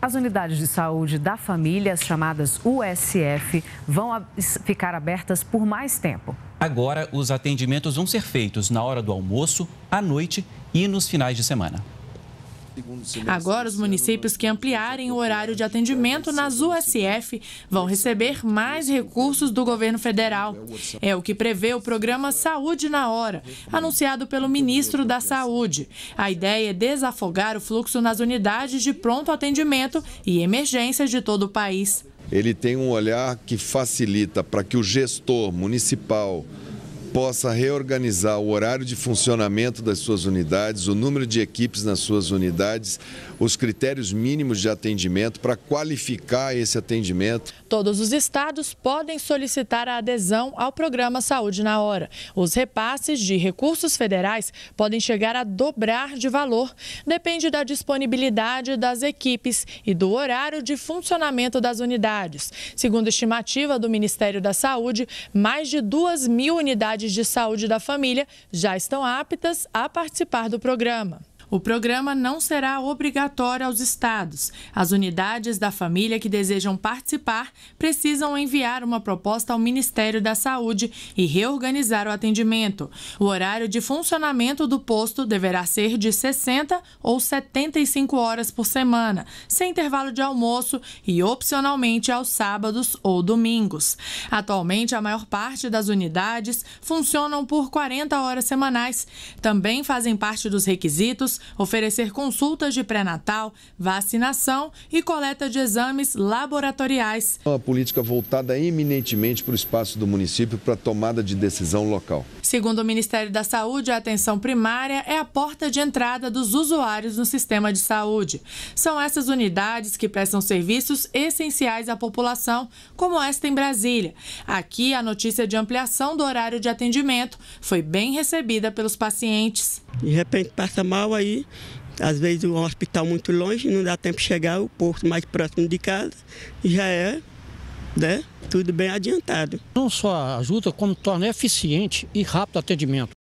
As unidades de saúde da família, as chamadas USF, vão ficar abertas por mais tempo. Agora, os atendimentos vão ser feitos na hora do almoço, à noite e nos finais de semana. Agora, os municípios que ampliarem o horário de atendimento nas USF vão receber mais recursos do governo federal. É o que prevê o programa Saúde na Hora, anunciado pelo ministro da Saúde. A ideia é desafogar o fluxo nas unidades de pronto atendimento e emergências de todo o país. Ele tem um olhar que facilita para que o gestor municipal, possa reorganizar o horário de funcionamento das suas unidades, o número de equipes nas suas unidades, os critérios mínimos de atendimento para qualificar esse atendimento. Todos os estados podem solicitar a adesão ao programa Saúde na Hora. Os repasses de recursos federais podem chegar a dobrar de valor, depende da disponibilidade das equipes e do horário de funcionamento das unidades. Segundo estimativa do Ministério da Saúde, mais de 2 mil unidades de saúde da família já estão aptas a participar do programa. O programa não será obrigatório aos estados. As unidades da família que desejam participar precisam enviar uma proposta ao Ministério da Saúde e reorganizar o atendimento. O horário de funcionamento do posto deverá ser de 60 ou 75 horas por semana, sem intervalo de almoço e opcionalmente aos sábados ou domingos. Atualmente, a maior parte das unidades funcionam por 40 horas semanais. Também fazem parte dos requisitos oferecer consultas de pré-natal, vacinação e coleta de exames laboratoriais. Uma política voltada eminentemente para o espaço do município para tomada de decisão local. Segundo o Ministério da Saúde, a atenção primária é a porta de entrada dos usuários no sistema de saúde. São essas unidades que prestam serviços essenciais à população, como esta em Brasília. Aqui, a notícia de ampliação do horário de atendimento foi bem recebida pelos pacientes. De repente passa mal aí, às vezes um hospital muito longe, não dá tempo de chegar, o posto mais próximo de casa já é né, tudo bem adiantado. Não só ajuda, como torna eficiente e rápido o atendimento.